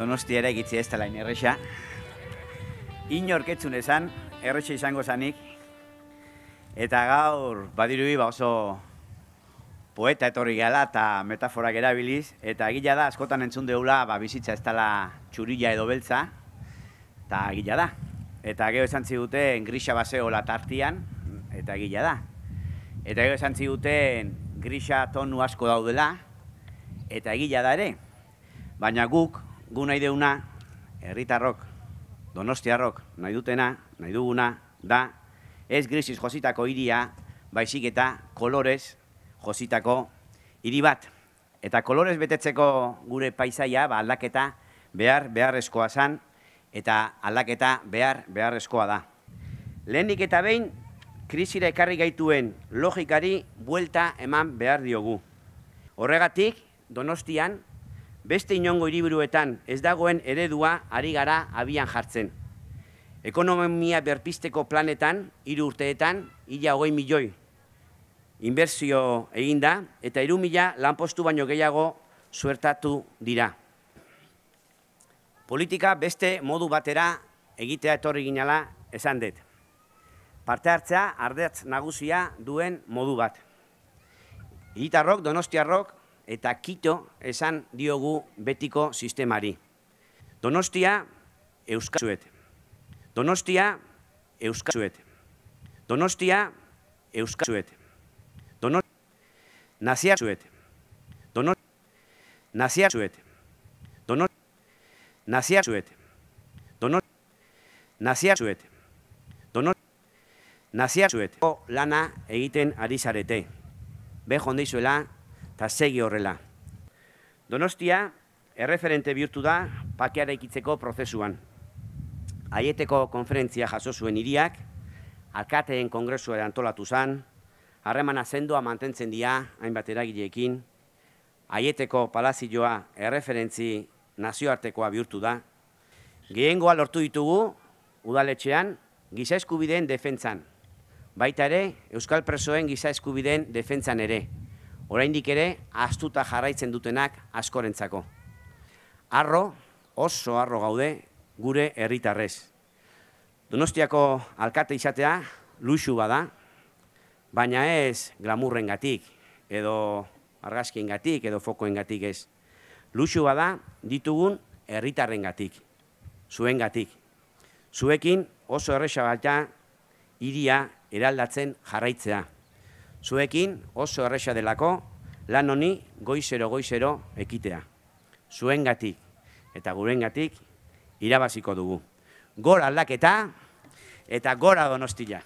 ere egitzi ez talain erresa. Inorketzun esan, izango zanik. Eta gaur, badiru ba oso poeta etorri gala eta metaforak erabiliz. Eta gila da, askotan entzun deula, ba, bizitza ez tala txurila edo beltza. Eta gila da. Eta gero esan ziguten grisa baseola tartian, eta gila da. Eta gero esan ziguten grisa tonu asko daudela, eta gila da ere. Baina guk, gu nahi deuna, erritarrok, donostiarrok, nahi dutena, nahi duguna, da, ez grisiz jositako iria, baizik eta kolorez jositako iribat. Eta kolorez betetzeko gure paisaia, ba aldaketa behar beharrezkoa zan, eta aldaketa behar beharrezkoa da. Lehenik eta behin, krisira ekarri gaituen logikari buelta eman behar diogu. Horregatik, donostian, beste inongo hiriburuetan ez dagoen eredua ari gara abian jartzen. Ekonomia berpisteko planetan, hiru urteetan, hila hogei milioi inberzio eginda, eta hiru mila lanpostu baino gehiago zuertatu dira. Politika beste modu batera egitea etorri ginala esan dut. Parte hartzea ardetz nagusia duen modu bat. Igitarrok, donostiarrok, eta kito esan diogu betiko sistemari. Donostia euskatzuet. Donostia euskatzuet. Donostia euskatzuet. Donostia nazioatzuet. Donostia nazioatzuet. Donostia nazioatzuet. Donostia nazioatzuet. Donostia nazioatzuet. Lana egiten ari zarete. Be jondeizuela, eta segi horrela. Donostia, erreferente bihurtu da pakeara ikitzeko prozesuan. Aieteko konferentzia jaso zuen hiriak, alkateen kongresua antolatu zan, harreman azendoa mantentzen dira hainbat eragileekin, aieteko palazioa erreferentzi nazioartekoa bihurtu da, gehengoa lortu ditugu udaletxean giza eskubideen defentzan, baita ere Euskal Presoen giza eskubideen defentzan ere oraindik ere astuta jarraitzen dutenak askorentzako. Arro, oso arro gaude gure herritarrez. Donostiako alkate izatea luxu bada, baina ez glamurrengatik edo gatik, edo fokoengatik ez. Luxu bada ditugun herritarrengatik, zuengatik. Zuekin oso erresa baita hiria eraldatzen jarraitzea. Zuekin oso erresa delako, lan honi goizero goizero ekitea. Zuengatik eta gurengatik irabaziko dugu. Gora aldaketa eta gora donostila.